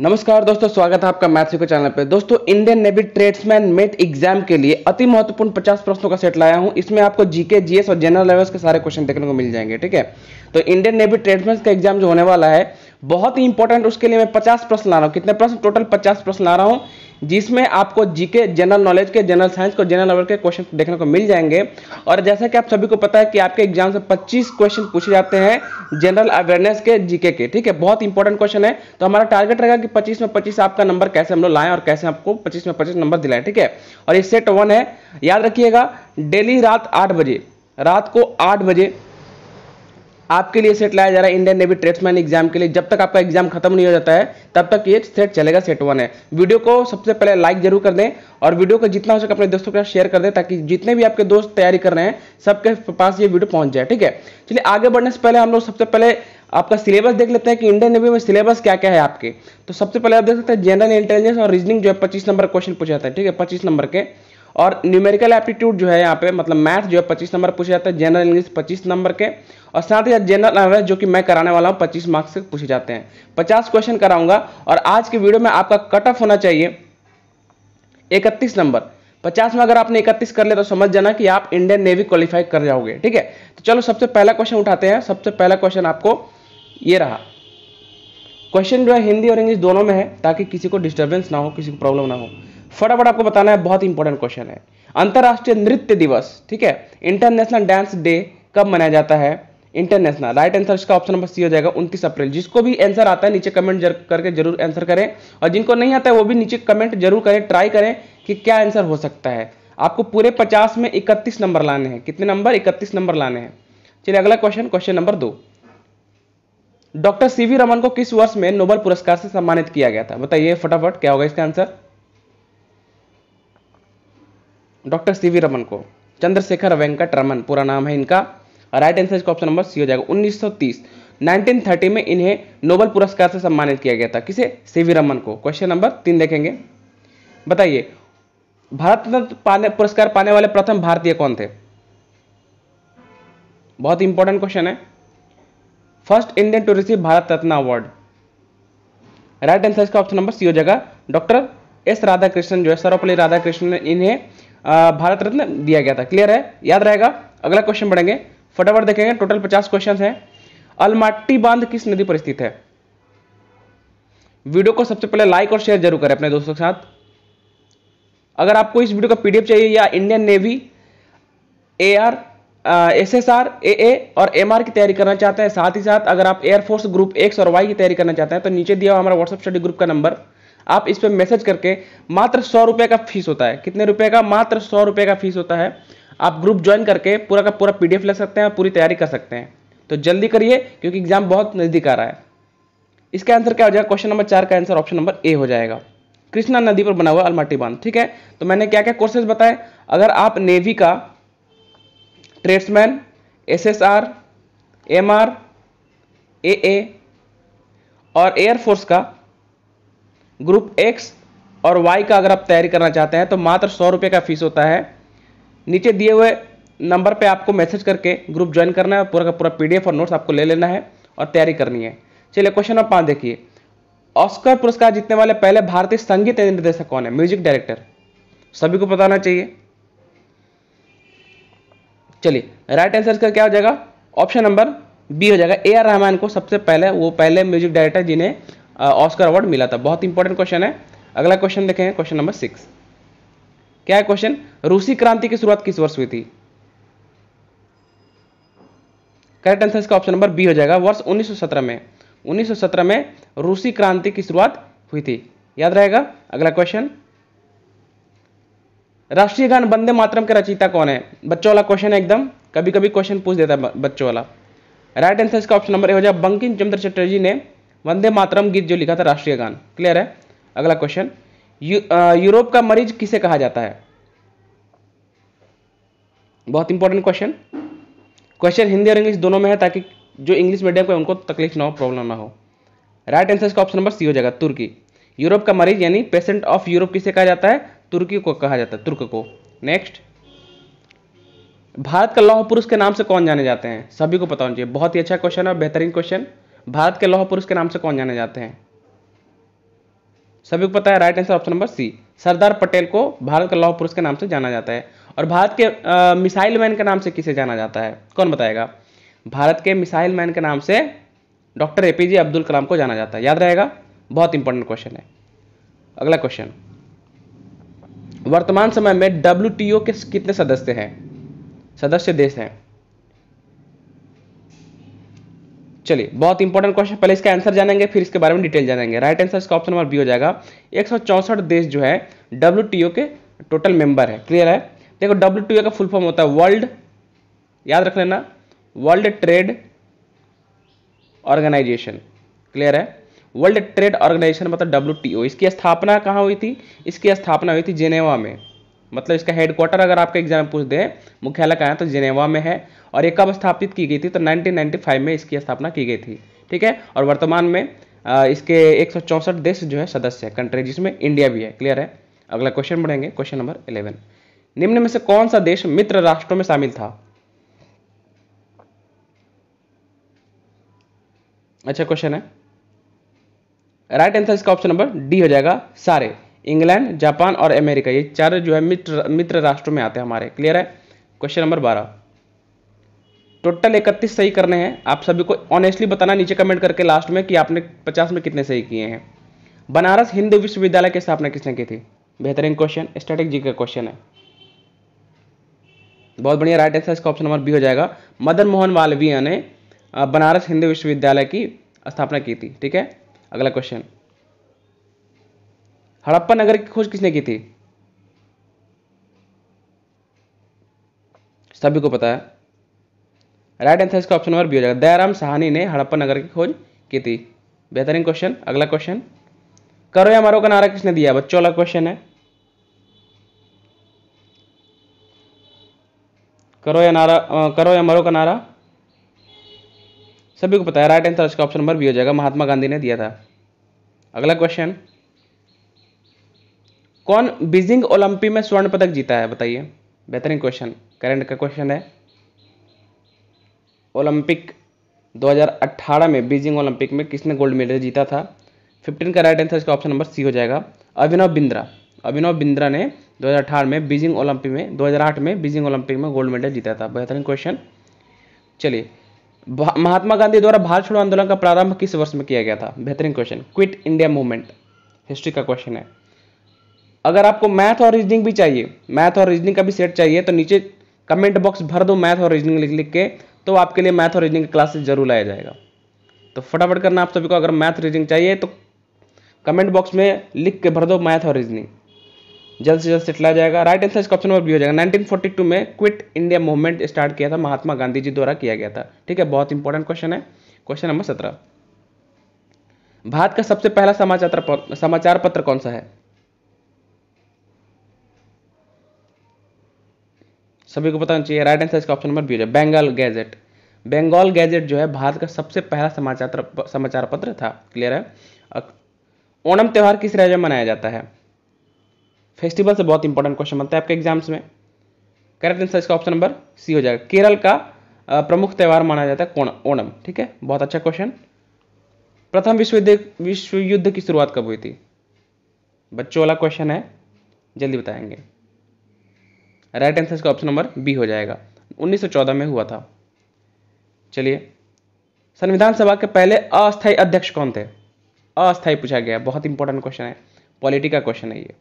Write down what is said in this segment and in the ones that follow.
नमस्कार दोस्तों स्वागत है आपका मैथ्स के चैनल पर दोस्तों Indian Navy tradesman mate exam के लिए अति महत्वपूर्ण 50 प्रश्नों का सेट लाया हूं इसमें आपको जीके जीएस और जनरल लेवल्स के सारे क्वेश्चन देखने को मिल जाएंगे ठीक है तो इंडियन नेवी ट्रेड्समैन का एग्जाम जो होने वाला है बहुत ही इंपॉर्टेंट उसके लिए मैं पचास प्रश्न ला रहा हूँ कितने प्रश्न टोटल पचास प्रश्न ला रहा हूँ जिसमें आपको जीके जनरल नॉलेज के जनरल साइंस को जनरल लेवल के क्वेश्चन देखने को मिल जाएंगे और जैसा कि आप सभी को पता है कि आपके एग्जाम से 25 क्वेश्चन पूछे जाते हैं जनरल अवेयरनेस के जीके के ठीक है बहुत इंपॉर्टेंट क्वेश्चन है तो हमारा टारगेट रहेगा कि पच्चीस में पच्चीस आपका नंबर कैसे हम लोग लाएं और कैसे आपको पच्चीस में पच्चीस नंबर दिलाएं ठीक है और ये सेट वन है याद रखिएगा डेली रात आठ बजे रात को आठ बजे आपके लिए सेट लाया जा रहा है इंडियन नेवी ट्रेड्समैन एग्जाम के लिए जब तक आपका एग्जाम खत्म नहीं हो जाता है तब तक ये सेट चलेगा सेट वन है वीडियो को सबसे पहले लाइक जरूर कर दें और वीडियो को जितना हो सके अपने दोस्तों के साथ शेयर कर दें ताकि जितने भी आपके दोस्त तैयारी कर रहे हैं सबके पास ये वीडियो पहुंच जाए ठीक है चलिए आगे बढ़ने से पहले हम लोग सबसे पहले आपका सिलेबस देख लेते हैं कि इंडियन नेवी में सिलेबस क्या क्या है आपके तो सबसे पहले आप देख सकते हैं जनरल इंटेलिजेंस और रीजनिंग जो है पच्चीस नंबर क्वेश्चन पूछा जाता है ठीक है पच्चीस नंबर के और न्यूमेरिकल एप्टीट्यूड जो है यहाँ पे मतलब मैथ जो है पच्चीस नंबर पूछा जाता है जनरल इंग्लिश पच्चीस नंबर के और साथ ही साथ जनरल अवेयर जो कि मैं कराने वाला हूँ पच्चीस मार्क्स से पूछे जाते हैं पचास क्वेश्चन कराऊंगा और आज के वीडियो में आपका कट ऑफ होना चाहिए इकतीस नंबर पचास में अगर आपने इकतीस कर लिया तो समझ जाना कि आप इंडियन नेवी क्वालिफाई कर जाओगे ठीक है तो चलो सबसे पहला क्वेश्चन उठाते हैं सबसे पहला क्वेश्चन आपको ये रहा क्वेश्चन जो है हिंदी और इंग्लिश दोनों में है ताकि किसी को डिस्टर्बेंस ना हो किसी को प्रॉब्लम ना हो फटाफट आपको बताना है बहुत इंपॉर्टेंट क्वेश्चन है अंतर्राष्ट्रीय नृत्य दिवस ठीक है इंटरनेशनल डांस डे कब मनाया जाता है इंटरनेशनल राइट आंसर इसका ऑप्शन नंबर सी हो जाएगा 29 अप्रैल जिसको भी आंसर आता है नीचे कमेंट जर, करके जरूर आंसर करें और जिनको नहीं आता है वो भी नीचे कमेंट जरूर करें ट्राई करें कि क्या आंसर हो सकता है आपको पूरे 50 में 31 नंबर लाने हैं कितने नंबर 31 नंबर लाने हैं चलिए अगला क्वेश्चन क्वेश्चन नंबर दो डॉक्टर सीवी रमन को किस वर्ष में नोबल पुरस्कार से सम्मानित किया गया था बताइए फटाफट क्या होगा इसका answer doctor C V Raman को चंद्रशेखर वेंकट रमन पूरा नाम है इनका राइट आंसर इसका ऑप्शन नंबर सी हो जाएगा 1930 1930 में इन्हें नोबल पुरस्कार से सम्मानित किया गया था किसे सी वी रमन को क्वेश्चन नंबर तीन देखेंगे बताइए भारत रत्न पाने पुरस्कार पाने वाले प्रथम भारतीय कौन थे बहुत इंपॉर्टेंट क्वेश्चन है first Indian to receive Bharat Ratna award right answer इसका ऑप्शन नंबर सी हो जाएगा डॉक्टर एस राधाकृष्णन जो है सर्वपल्ली राधाकृष्णन इन्हें भारत रत्न दिया गया था क्लियर है याद रहेगा अगला क्वेश्चन बढ़ेंगे फटाफट देखेंगे टोटल पचास क्वेश्चन है अलमाटी बांध किस नदी पर स्थित है वीडियो को सबसे पहले लाइक और शेयर जरूर करें अपने दोस्तों के साथ अगर आपको इस वीडियो का पीडीएफ चाहिए या Indian Navy A R S S R A A और एम आर की तैयारी करना चाहते हैं साथ ही साथ अगर आप एयरफोर्स ग्रुप एक्स और वाई की तैयारी करना चाहते हैं तो नीचे दिया हुआ हमारा व्हाट्सएप स्टडी ग्रुप का नंबर आप इस पर मैसेज करके मात्र सौ रुपये का फीस होता है कितने रुपये का मात्र सौ रुपये का फीस होता है आप ग्रुप ज्वाइन करके पूरा का पूरा पीडीएफ ले सकते हैं और पूरी तैयारी कर सकते हैं तो जल्दी करिए क्योंकि एग्जाम बहुत नज़दीक आ रहा है इसका आंसर क्या हो जाएगा क्वेश्चन नंबर चार का आंसर ऑप्शन नंबर ए हो जाएगा कृष्णा नदी पर बना हुआ अलमाटी बांध ठीक है तो मैंने क्या क्या कोर्सेज बताए अगर आप नेवी का tradesman S S R M R A A और एयरफोर्स का ग्रुप एक्स और वाई का अगर आप तैयारी करना चाहते हैं तो मात्र सौ रुपये का फीस होता है नीचे दिए हुए नंबर पे आपको मैसेज करके ग्रुप ज्वाइन करना है पूरा का पूरा पीडीएफ और नोट्स आपको ले लेना है और तैयारी करनी है चलिए क्वेश्चन नंबर पाँच देखिए ऑस्कर पुरस्कार जीतने वाले पहले भारतीय संगीत निर्देशक कौन है म्यूजिक डायरेक्टर सभी को पता होना चाहिए चलिए राइट आंसर इसका क्या हो जाएगा ऑप्शन नंबर बी हो जाएगा ए आर रहमान को सबसे पहले वो पहले म्यूजिक डायरेक्टर जिन्हें ऑस्कर अवार्ड मिला था बहुत इंपॉर्टेंट क्वेश्चन है अगला क्वेश्चन देखें क्वेश्चन नंबर सिक्स क्या है क्वेश्चन रूसी क्रांति की शुरुआत किस वर्ष हुई थी करेक्ट आंसर इसका ऑप्शन नंबर बी हो जाएगा वर्ष 1917 में 1917 में रूसी क्रांति की शुरुआत हुई थी याद रहेगा अगला क्वेश्चन राष्ट्रीय गान बंदे मातरम के रचयिता कौन है बच्चों वाला क्वेश्चन है एकदम कभी कभी क्वेश्चन पूछ देता है बच्चों वाला राइट आंसर इसका ऑप्शन नंबर ए हो जाएगा बंकिम चंद्र चटर्जी ने वंदे मातरम गीत जो लिखा था राष्ट्रीय गान क्लियर है अगला क्वेश्चन यूरोप का मरीज किसे कहा जाता है बहुत इंपॉर्टेंट क्वेश्चन क्वेश्चन हिंदी और इंग्लिश दोनों में है ताकि जो इंग्लिश मीडियम को उनको तकलीफ ना हो प्रॉब्लम ना हो राइट आंसर इसका ऑप्शन नंबर सी हो जाएगा तुर्की यूरोप का मरीज यानी पेशेंट ऑफ यूरोप किसे कहा जाता है तुर्की को कहा जाता है तुर्क को नेक्स्ट भारत का लौह पुरुष के नाम से कौन जाने जाते हैं सभी को पता होना चाहिए बहुत ही अच्छा क्वेश्चन है बेहतरीन क्वेश्चन भारत के लौह पुरुष के नाम से कौन जाने जाते हैं सभी को पता है right answer option number C Sardar Patel को भारत के लौह पुरुष के नाम से जाना जाता है और भारत के मिसाइल मैन के नाम से किसे जाना जाता है कौन बताएगा भारत के मिसाइल मैन के नाम से doctor A P Abdul Kalam को जाना जाता है याद रहेगा बहुत इंपॉर्टेंट क्वेश्चन है अगला क्वेश्चन वर्तमान समय में डब्ल्यू के कितने सदस्य हैं सदस्य देश हैं चलिए बहुत इंपॉर्टेंट क्वेश्चन पहले इसका आंसर जानेंगे फिर इसके बारे में डिटेल जानेंगे राइट आंसर इसका ऑप्शन नंबर बी हो जाएगा एक देश जो है डब्ल्यू के टोटल मेंबर है क्लियर है देखो डब्ल्यू का फुल फॉर्म होता है वर्ल्ड याद रख लेना वर्ल्ड ट्रेड ऑर्गेनाइजेशन क्लियर है वर्ल्ड ट्रेड ऑर्गेनाइजेशन मतलब डब्ल्यू इसकी स्थापना कहाँ हुई थी इसकी स्थापना हुई थी जेनेवा में मतलब इसका हेडक्वार्टर अगर आपका एग्जाम पूछ दे मुख्यालय कहाँ है तो जिनेवा में है और ये कब स्थापित की गई थी तो 1995 में इसकी स्थापना की गई थी ठीक है और वर्तमान में इसके एक देश जो है सदस्य है कंट्री जिसमें इंडिया भी है क्लियर है अगला क्वेश्चन बढ़ेंगे क्वेश्चन नंबर इलेवन निम्न में से कौन सा देश मित्र राष्ट्रों में शामिल था अच्छा क्वेश्चन है राइट आंसर इसका ऑप्शन नंबर डी हो जाएगा सारे इंग्लैंड जापान और अमेरिका ये चार जो है मित्र मित्र राष्ट्रों में आते हैं हमारे क्लियर है क्वेश्चन नंबर बारह टोटल इकतीस सही करने हैं आप सभी को ऑनेस्टली बताना नीचे कमेंट करके लास्ट में कि आपने पचास में कितने सही किए हैं बनारस हिंदू विश्वविद्यालय की स्थापना किसने की थी बेहतरीन क्वेश्चन स्ट्रेटेजी का क्वेश्चन है बहुत बढ़िया राइट आंसर इसका ऑप्शन नंबर बी हो जाएगा मदन मोहन मालवीय ने बनारस हिंदू विश्वविद्यालय की स्थापना की थी ठीक है अगला क्वेश्चन हड़प्पा नगर की खोज किसने की थी सभी को पता है राइट आंसर इसका ऑप्शन नंबर बी हो जाएगा दयाराम सहानी ने हड़प्पा नगर की खोज की थी बेहतरीन क्वेश्चन अगला क्वेश्चन करो या मारो का नारा किसने दिया बच्चों वाला क्वेश्चन है करो या नारा आ, करो या मरो का नारा सभी को पता है राइट आंसर इसका ऑप्शन नंबर बी हो जाएगा महात्मा गांधी ने दिया था अगला क्वेश्चन कौन बीजिंग ओलंपिक में स्वर्ण पदक जीता है बताइए बेहतरीन क्वेश्चन करंट का क्वेश्चन है ओलंपिक 2018 में बीजिंग ओलंपिक में किसने गोल्ड मेडल जीता था 15 का राइट आंसर इसका ऑप्शन नंबर सी हो जाएगा अभिनव बिंद्रा अभिनव बिंद्रा ने 2018 में बीजिंग ओलंपिक में 2008 में बीजिंग ओलंपिक में गोल्ड मेडल जीता था बेहतरीन क्वेश्चन चलिए महात्मा गांधी द्वारा भारत छोड़ो आंदोलन का प्रारंभ किस वर्ष में किया गया था बेहतरीन question quit India movement history का क्वेश्चन है अगर आपको मैथ और रीजनिंग भी चाहिए मैथ और रीजनिंग का भी सेट चाहिए तो नीचे कमेंट बॉक्स भर दो मैथ और रीजनिंग लिख लिख के तो आपके लिए मैथ और रीजनिंग की क्लासेस जरूर लाया जाएगा तो फटाफट करना आप सभी को अगर मैथ रीजनिंग चाहिए तो कमेंट बॉक्स में लिख के भर दो मैथ और रीजनिंग जल्द से जल्द सेट लाया जाएगा राइट आंसर इसका ऑप्शन नंबर भी हो जाएगा 1942 में क्विट इंडिया मूवमेंट स्टार्ट किया था महात्मा गांधी जी द्वारा किया गया था ठीक है बहुत इंपॉर्टेंट क्वेश्चन है क्वेश्चन नंबर सत्रह भारत का सबसे पहला समाचार समाचार पत्र कौन सा है सभी को पता चाहिए राइट आंसर इसका ऑप्शन नंबर बी हो जाए बंगाल गैजेट बंगाल गैजेट जो है भारत का सबसे पहला समाचार समाचार पत्र था क्लियर है ओणम त्यौहार किस राज्य में मनाया जाता है फेस्टिवल से बहुत इंपॉर्टेंट क्वेश्चन बनता है आपके एग्जाम्स में करेक्ट आंसर इसका ऑप्शन नंबर सी हो जाएगा केरल का प्रमुख त्यौहार माना जाता है कौन ओणम ठीक है बहुत अच्छा क्वेश्चन प्रथम विश्व युद्ध विश्व युद्ध की शुरुआत कब हुई थी बच्चों वाला क्वेश्चन है जल्दी बताएंगे राइट आंसर इसका ऑप्शन नंबर बी हो जाएगा 1914 में हुआ था चलिए संविधान सभा के पहले अस्थायी अध्यक्ष कौन थे अस्थायी पूछा गया बहुत इंपॉर्टेंट क्वेश्चन है पॉलिटी का क्वेश्चन है ये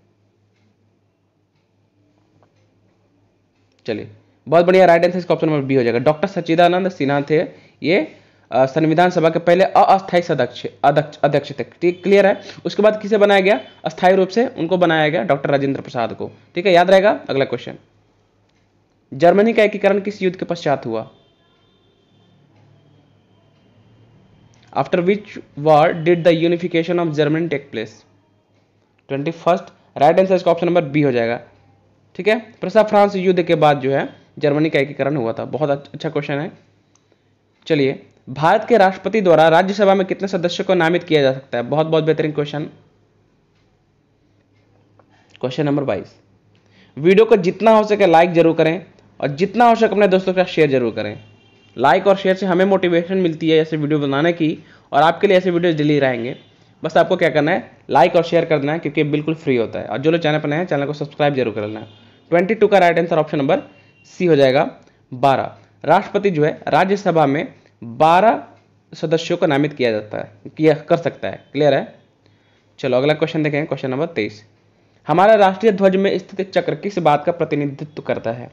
चलिए बहुत बढ़िया राइट आंसर इसका ऑप्शन नंबर बी हो जाएगा डॉक्टर सच्चिदानंद सिन्हा थे ये संविधान सभा के पहले अस्थायी सदक्ष अध्यक्ष अध्यक्ष थे ठीक क्लियर है उसके बाद किसे बनाया गया अस्थायी रूप से उनको बनाया गया डॉक्टर राजेंद्र प्रसाद को ठीक है याद रहेगा अगला क्वेश्चन जर्मनी का एकीकरण किस युद्ध के पश्चात हुआ after which war did the unification of Germany take place twenty first right answer इसका ऑप्शन नंबर बी हो जाएगा ठीक है प्रसा फ्रांस युद्ध के बाद जो है जर्मनी का एकीकरण हुआ था बहुत अच्छा क्वेश्चन है चलिए भारत के राष्ट्रपति द्वारा राज्यसभा में कितने सदस्यों को नामित किया जा सकता है बहुत बहुत बेहतरीन क्वेश्चन क्वेश्चन नंबर बाईस वीडियो को जितना हो सके लाइक जरूर करें और जितना आवश्यक अपने दोस्तों के साथ शेयर जरूर करें लाइक और शेयर से हमें मोटिवेशन मिलती है ऐसे वीडियो बनाने की और आपके लिए ऐसे वीडियो डिली रहेंगे बस आपको क्या करना है लाइक और शेयर करना है क्योंकि बिल्कुल फ्री होता है और जो लोग चैनल पर नए हैं चैनल को सब्सक्राइब जरूर कर लेना ट्वेंटी टू का right answer option number C हो जाएगा बारह राष्ट्रपति जो है राज्यसभा में बारह सदस्यों को नामित किया जाता है किया कर सकता है क्लियर है चलो अगला क्वेश्चन देखें क्वेश्चन नंबर तेईस हमारा राष्ट्रीय ध्वज में स्थित चक्र किस बात का प्रतिनिधित्व करता है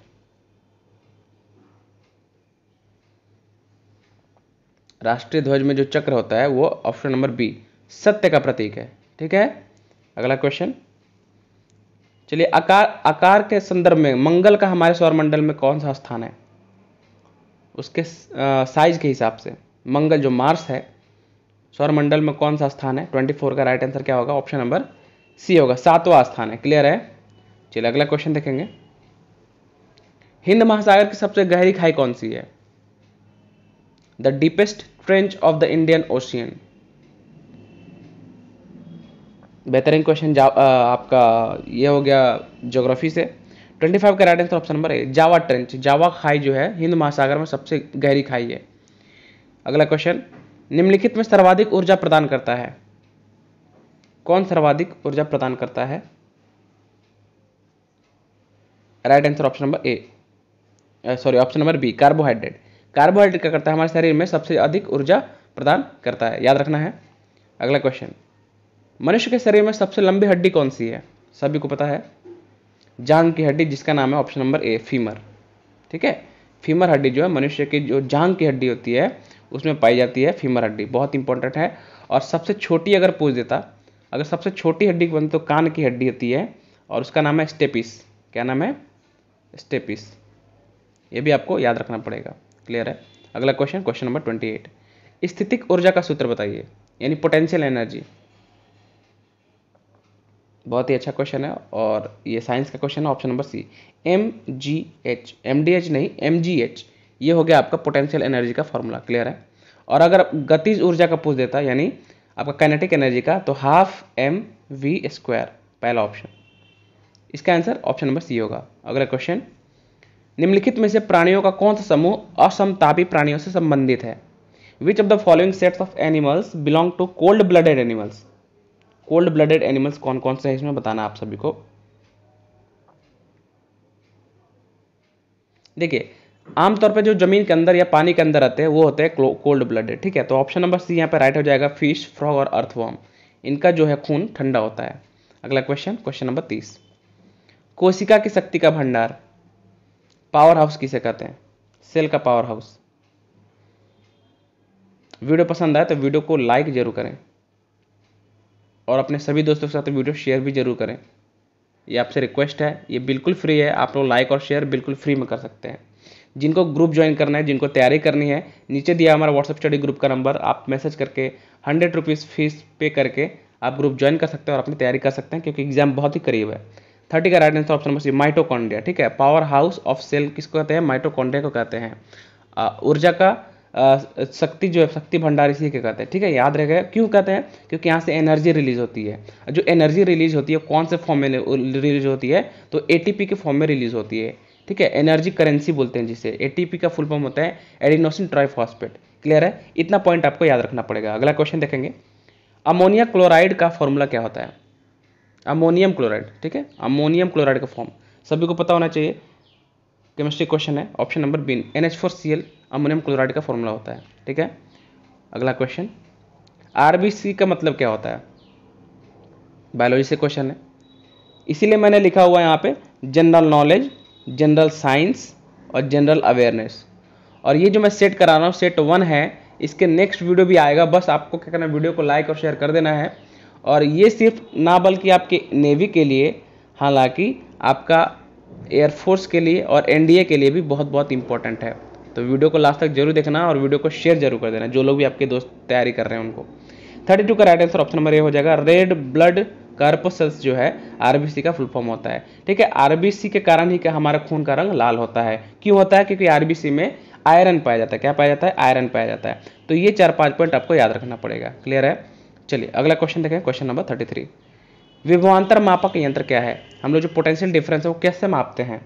राष्ट्रीय ध्वज में जो चक्र होता है वो ऑप्शन नंबर बी सत्य का प्रतीक है ठीक है अगला क्वेश्चन चलिए आकार आकार के संदर्भ में मंगल का हमारे सौरमंडल में कौन सा स्थान है उसके साइज के हिसाब से मंगल जो मार्स है सौरमंडल में कौन सा स्थान है 24 का राइट आंसर क्या होगा ऑप्शन नंबर सी होगा सातवां स्थान है क्लियर है चलिए अगला क्वेश्चन देखेंगे हिंद महासागर की सबसे गहरी खाई कौन सी है the deepest trench of the Indian Ocean बेहतरीन क्वेश्चन आपका ये हो गया ज्योग्राफी से 25 का right answer option number A Java trench Java खाई जो है हिंद महासागर में सबसे गहरी खाई है अगला क्वेश्चन निम्नलिखित में सर्वाधिक ऊर्जा प्रदान करता है कौन सर्वाधिक ऊर्जा प्रदान करता है right answer option number A sorry option number B carbohydrate carbohydrate क्या करता है हमारे शरीर में सबसे अधिक ऊर्जा प्रदान करता है याद रखना है अगला क्वेश्चन मनुष्य के शरीर में सबसे लंबी हड्डी कौन सी है सभी को पता है जांग की हड्डी जिसका नाम है ऑप्शन नंबर ए फीमर ठीक है फीमर हड्डी जो है मनुष्य की जो जांग की हड्डी होती है उसमें पाई जाती है फीमर हड्डी बहुत इंपॉर्टेंट है और सबसे छोटी अगर पूछ देता अगर सबसे छोटी हड्डी बन तो कान की हड्डी होती है और उसका नाम है स्टेपिस क्या नाम है स्टेपिस ये भी आपको याद रखना पड़ेगा क्लियर है अगला question question number twenty eight स्थितिक ऊर्जा का सूत्र बताइए यानी पोटेंशियल एनर्जी बहुत ही अच्छा क्वेश्चन है और ये साइंस का क्वेश्चन है option number C M G H M D H नहीं एम जी एच ये हो गया आपका पोटेंशियल एनर्जी का फॉर्मूला क्लियर है और अगर गतिज ऊर्जा का पूछ देता यानी आपका कैनेटिक एनर्जी का तो हाफ एम वी स्क्वायर पहला ऑप्शन इसका आंसर ऑप्शन नंबर सी होगा अगला क्वेश्चन निम्नलिखित में से प्राणियों का कौन सा समूह असमतापी प्राणियों से संबंधित है which of the following sets of animals belong to cold blooded animals cold blooded animals कौन कौन से हैं इसमें बताना आप सभी को देखिए आमतौर पर जो जमीन के अंदर या पानी के अंदर रहते हैं वो होते हैं कोल्ड ब्लडेड ठीक है तो ऑप्शन नंबर सी यहाँ पर राइट हो जाएगा फिश फ्रॉग और अर्थवॉर्म इनका जो है खून ठंडा होता है अगला क्वेश्चन क्वेश्चन नंबर तीस कोशिका की शक्ति का भंडार पावर हाउस किसे कहते हैं सेल का पावर हाउस वीडियो पसंद आए तो वीडियो को लाइक जरूर करें और अपने सभी दोस्तों के साथ वीडियो शेयर भी जरूर करें ये आपसे रिक्वेस्ट है ये बिल्कुल फ्री है आप लोग लाइक और शेयर बिल्कुल फ्री में कर सकते हैं जिनको ग्रुप ज्वाइन करना है जिनको तैयारी करनी है नीचे दिया हमारा व्हाट्सअप स्टडी ग्रुप का नंबर आप मैसेज करके हंड्रेड रुपीज़ फीस पे करके आप ग्रुप ज्वाइन कर सकते हैं और अपनी तैयारी कर सकते हैं क्योंकि एग्ज़ाम बहुत ही करीब है थर्टी का right answer option number C mitochondria ठीक है पावर हाउस ऑफ सेल किसको कहते हैं माइटोकॉन्ड्रिया को कहते हैं ऊर्जा का आ, शक्ति जो है शक्ति भंडार इसी के कहते हैं ठीक है याद रखेगा क्यों कहते हैं क्योंकि यहाँ से एनर्जी रिलीज होती है जो एनर्जी रिलीज होती है कौन से फॉर्म में रिलीज होती है तो ए के फॉर्म में रिलीज होती है ठीक है एनर्जी करेंसी बोलते हैं जिसे ए का फुल फॉर्म होता है एडिनोसिन ट्राइफॉस्पेट क्लियर है इतना पॉइंट आपको याद रखना पड़ेगा अगला क्वेश्चन देखेंगे अमोनिया क्लोराइड का फॉर्मूला क्या होता है अमोनियम क्लोराइड ठीक है अमोनियम क्लोराइड का फॉर्म सभी को पता होना चाहिए केमिस्ट्री क्वेश्चन है option number B N H four C L ammonium chloride का फॉर्मूला होता है ठीक है अगला क्वेश्चन आर बी सी का मतलब क्या होता है बायोलॉजी से क्वेश्चन है इसीलिए मैंने लिखा हुआ है यहाँ पे जनरल नॉलेज जनरल साइंस और जनरल अवेयरनेस और ये जो मैं सेट करा रहा हूँ सेट वन है इसके नेक्स्ट वीडियो भी आएगा बस आपको क्या करना वीडियो को लाइक और शेयर कर देना है और ये सिर्फ ना बल्कि आपके नेवी के लिए हालांकि आपका एयरफोर्स के लिए और एनडीए के लिए भी बहुत बहुत इंपॉर्टेंट है तो वीडियो को लास्ट तक जरूर देखना और वीडियो को शेयर जरूर कर देना जो लोग भी आपके दोस्त तैयारी कर रहे हैं उनको थर्टी टू का right answer option number A हो जाएगा रेड ब्लड कार्पसल्स जो है आरबीसी का फुल फॉर्म होता है ठीक है आरबीसी के कारण ही क्या हमारा खून का रंग लाल होता है क्यों होता है क्योंकि आरबीसी में आयरन पाया जाता है क्या पाया जाता है आयरन पाया जाता है तो ये चार पाँच पॉइंट आपको याद रखना पड़ेगा क्लियर है चलिए अगला क्वेश्चन देखें क्वेश्चन नंबर थर्टी थ्री विभवांतर मापक यंत्र क्या है हम लोग जो पोटेंशियल डिफरेंस है वो कैसे मापते हैं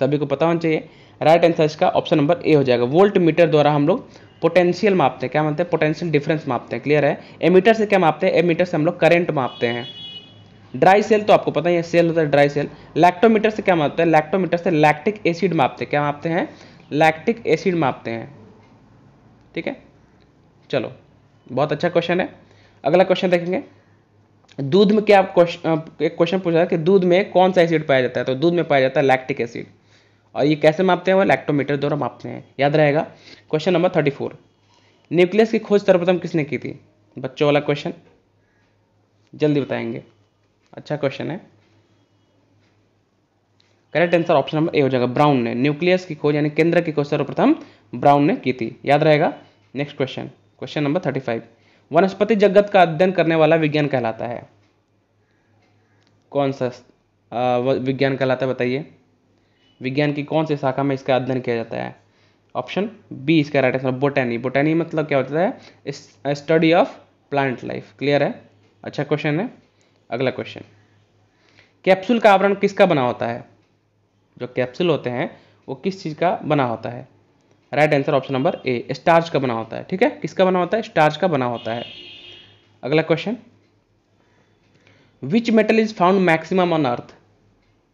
सभी को पता होना चाहिए राइट आंसर इसका ऑप्शन नंबर ए हो जाएगा वोल्ट मीटर द्वारा हम लोग पोटेंशियल मापते हैं क्या मानते हैं पोटेंशियल डिफरेंस मापते हैं क्लियर है एमीटर से क्या मापते हैं एमीटर से हम लोग करेंट मापते हैं ड्राई सेल तो आपको पता है सेल होता है ड्राई सेल लैक्टोमीटर से क्या मापते हैं लैक्टोमीटर से लैक्टिक एसिड मापते हैं क्या मापते हैं लैक्टिक एसिड मापते हैं ठीक है चलो बहुत अच्छा क्वेश्चन है अगला क्वेश्चन देखेंगे दूध में क्या आप क्वेश्चन एक क्वेश्चन पूछा था कि दूध में कौन सा एसिड पाया जाता है तो दूध में पाया जाता है लैक्टिक एसिड और ये कैसे मापते हैं वो लैक्टोमीटर द्वारा मापते हैं याद रहेगा question number thirty four nucleus की खोज सर्वप्रथम किसने की थी बच्चों वाला क्वेश्चन जल्दी बताएंगे अच्छा क्वेश्चन है correct answer option number A हो जाएगा ब्राउन ने न्यूक्लियस की खोज यानी केंद्र की खोज सर्वप्रथम ब्राउन ने की थी याद रहेगा next question question number thirty five वनस्पति जगत का अध्ययन करने वाला विज्ञान कहलाता है कौन सा विज्ञान कहलाता है बताइए विज्ञान की कौन सी शाखा में इसका अध्ययन किया जाता है ऑप्शन बी इसका राइट आंसर बोटैनी बोटैनी मतलब क्या होता है study of plant life clear है अच्छा क्वेश्चन है अगला क्वेश्चन कैप्सूल का आवरण किसका बना होता है जो कैप्सूल होते हैं वो किस चीज़ का बना होता है right answer option number A starch का बना होता है ठीक है किसका बना होता है स्टार्च का बना होता है अगला question which metal is found maximum on earth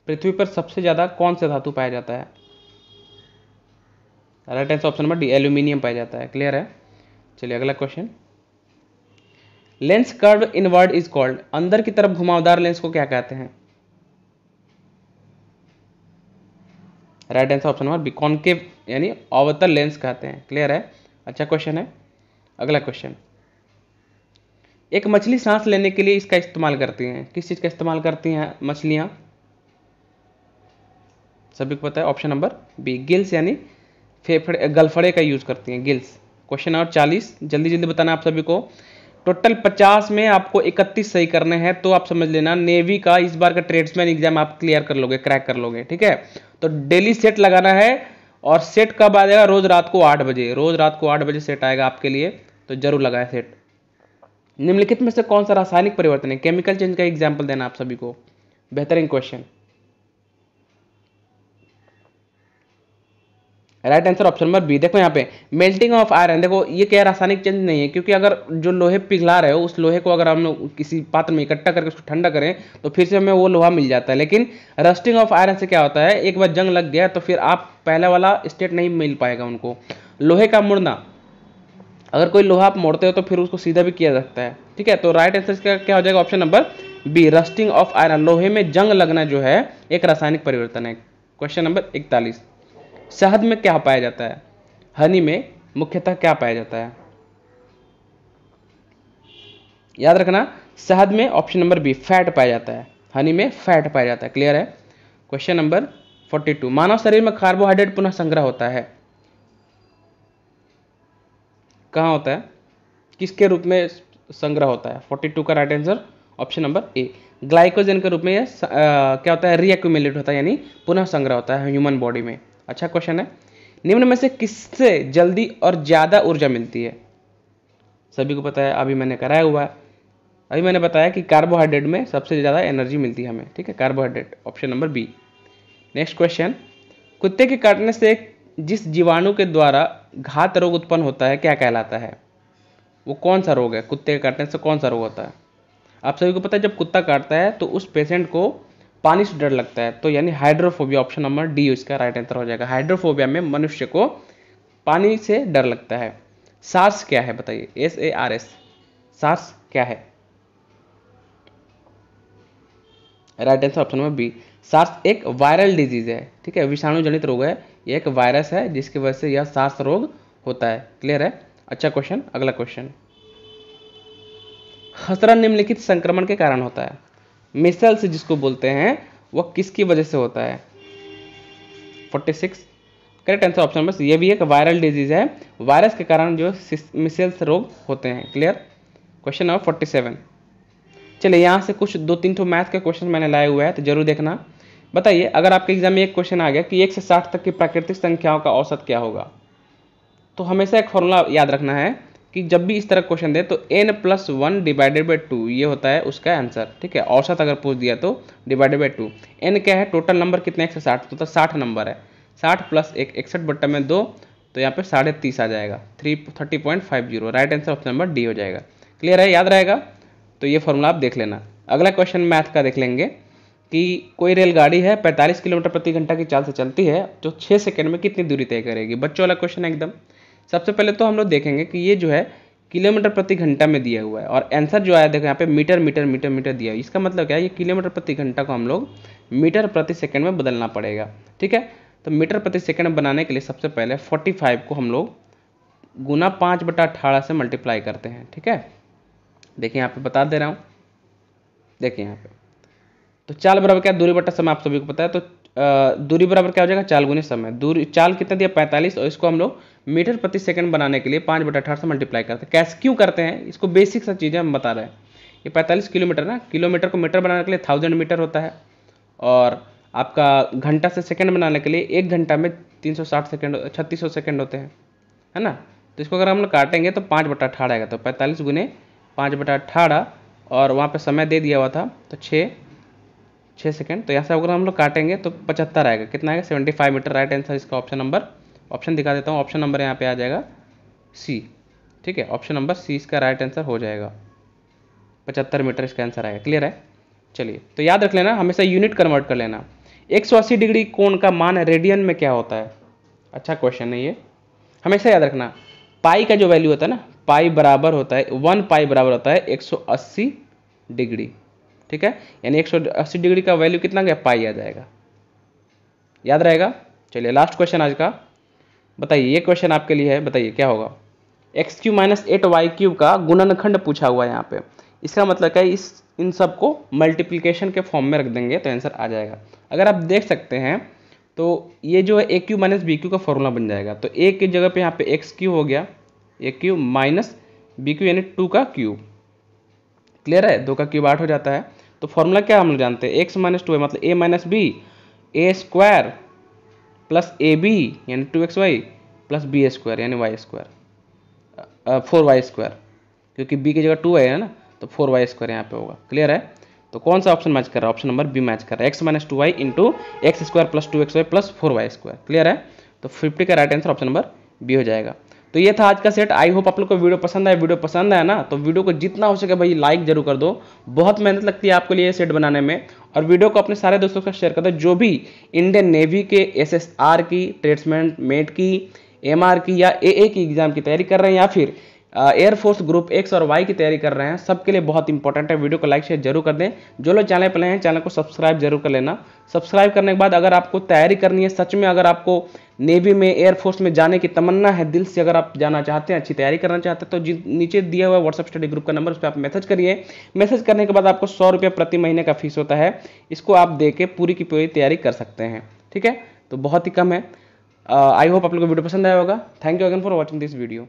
पृथ्वी पर सबसे ज़्यादा कौन सा धातु पाया जाता है right answer option number D aluminium पाया जाता है क्लियर है चलिए अगला question lens curve inward is called अंदर की तरफ घुमावदार लेंस को क्या कहते हैं right answer option number B concave यानी अवतल लेंस कहते हैं क्लियर है अच्छा क्वेश्चन है अगला क्वेश्चन एक मछली सांस लेने के लिए इसका इस्तेमाल करती हैं किस चीज़ का इस्तेमाल करती हैं मछलियाँ सभी को पता है ऑप्शन नंबर बी गिल्स यानी फेफड़े गलफड़े का यूज़ करती हैं गिल्स क्वेश्चन नंबर चालीस जल्दी जल्दी बताना आप सभी को टोटल पचास में आपको इकतीस सही करने हैं तो आप समझ लेना नेवी का इस बार का ट्रेड्समैन एग्जाम आप क्लियर कर लोगे क्रैक कर लोगे ठीक है तो डेली सेट लगाना है और सेट कब आ जाएगा रोज रात को आठ बजे रोज रात को आठ बजे सेट आएगा आपके लिए तो जरूर लगाएं सेट निम्नलिखित में से कौन सा रासायनिक परिवर्तन है केमिकल चेंज का एग्जाम्पल देना आप सभी को बेहतरीन question right answer option number B देखो यहाँ पे मेल्टिंग ऑफ आयरन देखो ये क्या रासायनिक चेंज नहीं है क्योंकि अगर जो लोहे पिघला रहे हो उस लोहे को अगर हम लोग किसी पात्र में इकट्ठा करके उसको ठंडा करें तो फिर से हमें वो लोहा मिल जाता है लेकिन रस्टिंग ऑफ आयरन से क्या होता है एक बार जंग लग गया तो फिर आप पहले वाला स्टेट नहीं मिल पाएगा उनको लोहे का मुड़ना अगर कोई लोहा आप मोड़ते हो तो फिर उसको सीधा भी किया जाता है ठीक है तो राइट आंसर इसका क्या हो जाएगा option number B rusting of iron लोहे में जंग लगना जो है एक रासायनिक परिवर्तन है क्वेश्चन नंबर इकतालीस शहद में क्या पाया जाता है हनी में मुख्यतः क्या पाया जाता है याद रखना शहद में ऑप्शन नंबर बी फैट पाया जाता है हनी में फैट पाया जाता है क्लियर है क्वेश्चन नंबर 42 मानव शरीर में कार्बोहाइड्रेट पुनः संग्रह होता है कहाँ होता है किसके रूप में संग्रह होता है 42 का right answer option number A glycogen के रूप में यह क्या होता है रिएक्यूमुलेट होता है यानी पुनः संग्रह होता है ह्यूमन बॉडी में अच्छा क्वेश्चन है निम्न में से किससे जल्दी और ज़्यादा ऊर्जा मिलती है सभी को पता है अभी मैंने कराया हुआ है अभी मैंने बताया कि कार्बोहाइड्रेट में सबसे ज़्यादा एनर्जी मिलती है हमें ठीक है carbohydrate option number B next question कुत्ते के काटने से जिस जीवाणु के द्वारा घात रोग उत्पन्न होता है क्या कहलाता है वो कौन सा रोग है कुत्ते के काटने से कौन सा रोग होता है आप सभी को पता है जब कुत्ता काटता है तो उस पेशेंट को पानी से डर लगता है तो यानी हाइड्रोफोबिया ऑप्शन नंबर डी इसका राइट आंसर हो जाएगा हाइड्रोफोबिया में मनुष्य को पानी से डर लगता है सार्स क्या है बताइए S A R S SARS क्या है right answer option number B SARS एक वायरल डिजीज है ठीक है विषाणु जनित रोग है यह एक वायरस है जिसकी वजह से यह सार्स रोग होता है क्लियर है अच्छा क्वेश्चन अगला क्वेश्चन खसरा निम्नलिखित संक्रमण के कारण होता है मिसल्स जिसको बोलते हैं वह किसकी वजह से होता है 46 करेक्ट आंसर ऑप्शन नंबर ये भी एक वायरल डिजीज है वायरस के कारण जो मिसल्स रोग होते हैं क्लियर क्वेश्चन नंबर 47 चलिए यहाँ से कुछ दो तीन ठो मैथ के क्वेश्चन मैंने लाए हुए हैं तो जरूर देखना बताइए अगर आपके एग्जाम में एक क्वेश्चन आ गया कि एक से साठ तक की प्राकृतिक संख्याओं का औसत क्या होगा तो हमेशा एक फॉर्मूला याद रखना है कि जब भी इस तरह क्वेश्चन दे तो N plus one divided by two ये होता है उसका आंसर ठीक है औसत अगर पूछ दिया तो डिवाइडेड बाई टू एन क्या है टोटल नंबर कितने एक सौ साठ तो, तो साठ नंबर है साठ प्लस एक इकसठ बट्टा में दो तो यहाँ पे साढ़े तीस आ जाएगा three thirty point five zero right answer option number D हो जाएगा क्लियर है याद रहेगा तो ये फॉर्मूला आप देख लेना अगला क्वेश्चन मैथ का देख लेंगे कि कोई रेलगाड़ी है 45 किलोमीटर प्रति घंटा की चाल से चलती है जो 6 सेकंड में कितनी दूरी तय करेगी बच्चों वाला क्वेश्चन है एकदम सबसे पहले तो हम लोग देखेंगे कि ये जो है किलोमीटर प्रति घंटा में दिया हुआ है और आंसर जो आया देखो यहाँ पे मीटर मीटर मीटर मीटर दिया है इसका मतलब क्या है ये किलोमीटर प्रति घंटा को हम लोग मीटर प्रति सेकंड में बदलना पड़ेगा ठीक है तो मीटर प्रति सेकंड बनाने के लिए सबसे पहले 45 को हम लोग गुना पाँच बटा अठारह से मल्टीप्लाई करते हैं ठीक है देखिए यहाँ पे बता दे रहा हूँ देखिए यहाँ पे तो चाल बराबर क्या दूरी बटा समय आप सभी को पता है तो दूरी बराबर क्या हो जाएगा चाल गुने समय दूरी चाल कितना दिया पैंतालीस और इसको हम लोग मीटर प्रति सेकंड बनाने के लिए पाँच बटा अठारह से मल्टीप्लाई करते हैं कैसे क्यों करते हैं इसको बेसिक सा चीज़ें हम बता रहे हैं ये पैंतालीस किलोमीटर ना किलोमीटर को मीटर बनाने के लिए थाउजेंड मीटर होता है और आपका घंटा से सेकंड बनाने के लिए एक घंटा में तीन सौ साठ सेकेंड छत्तीस सौ सेकेंड होते हैं है ना तो इसको अगर हम लोग काटेंगे तो पाँच बटा अठारह आएगा तो पैंतालीस गुने पाँच बटा अठारह और वहाँ पे समय दे दिया हुआ था तो छः छः सेकेंड तो यहाँ से अगर हम लोग काटेंगे तो पचहत्तर आएगा कितना आएगा seventy five metre right answer इसका ऑप्शन नंबर ऑप्शन दिखा देता हूँ ऑप्शन नंबर यहाँ पे आ जाएगा सी ठीक है ऑप्शन नंबर सी इसका राइट आंसर हो जाएगा पचहत्तर मीटर इसका आंसर आएगा क्लियर है चलिए तो याद रख लेना हमेशा यूनिट कन्वर्ट कर लेना 180 डिग्री कोण का मान रेडियन में क्या होता है अच्छा क्वेश्चन है ये हमेशा याद रखना पाई का जो वैल्यू होता है ना पाई बराबर होता है वन पाई बराबर होता है 180 डिग्री ठीक है यानी 180 डिग्री का वैल्यू कितना गया पाई आ जाएगा याद रहेगा चलिए लास्ट क्वेश्चन आज का बताइए ये क्वेश्चन आपके लिए है बताइए क्या होगा X cube minus eight Y cube का गुणनखंड पूछा हुआ है यहाँ पे इसका मतलब क्या है इस इन सबको मल्टीप्लीकेशन के फॉर्म में रख देंगे तो आंसर आ जाएगा अगर आप देख सकते हैं तो ये जो है A cube minus B cube का फॉर्मूला बन जाएगा तो ए की जगह पे यहाँ पे एक्स क्यू हो गया A cube minus B cube यानी टू का क्यूब क्लियर है दो का क्यूब आठ हो जाता है तो फॉर्मूला क्या हम लोग जानते हैं एक्स माइनस टू है मतलब A minus B A square plus A B यानी two X Y plus B square यानी Y square four Y square क्योंकि बी की जगह टू आई है ना तो फोर वाई स्क्वायर यहाँ पे होगा क्लियर है तो कौन सा ऑप्शन मैच कर रहा है ऑप्शन नंबर बी मैच कर रहा है X minus two Y into X square plus two X Y plus four Y square clear है तो फिफ्टी का right answer option number B हो जाएगा तो ये था आज का सेट आई होप आप लोग को वीडियो पसंद आया वीडियो पसंद आया ना तो वीडियो को जितना हो सके भाई लाइक जरूर कर दो बहुत मेहनत लगती है आपके लिए सेट बनाने में और वीडियो को अपने सारे दोस्तों के शेयर कर दो जो भी इंडियन नेवी के एसएसआर की ट्रेड्समैन मेट की एमआर की या एए की एग्ज़ाम की तैयारी कर रहे हैं या फिर एयरफोर्स ग्रुप एक्स और वाई की तैयारी कर रहे हैं सबके लिए बहुत इंपॉर्टेंट है वीडियो को लाइक शेयर जरूर कर दें जो लोग चैनल पर हैं चैनल को सब्सक्राइब जरूर कर लेना सब्सक्राइब करने के बाद अगर आपको तैयारी करनी है सच में अगर आपको नेवी में एयरफोर्स में जाने की तमन्ना है दिल से अगर आप जाना चाहते हैं अच्छी तैयारी करना चाहते हैं तो नीचे दिया हुआ व्हाट्सअप स्टडी ग्रुप का नंबर उस पर आप मैसेज करिए मैसेज करने के बाद आपको सौ रुपये प्रति महीने का फीस होता है इसको आप दे के पूरी की पूरी तैयारी कर सकते हैं ठीक है तो बहुत ही कम है आई uh, होप आप लोग को वीडियो पसंद आया होगा thank you again for watching this video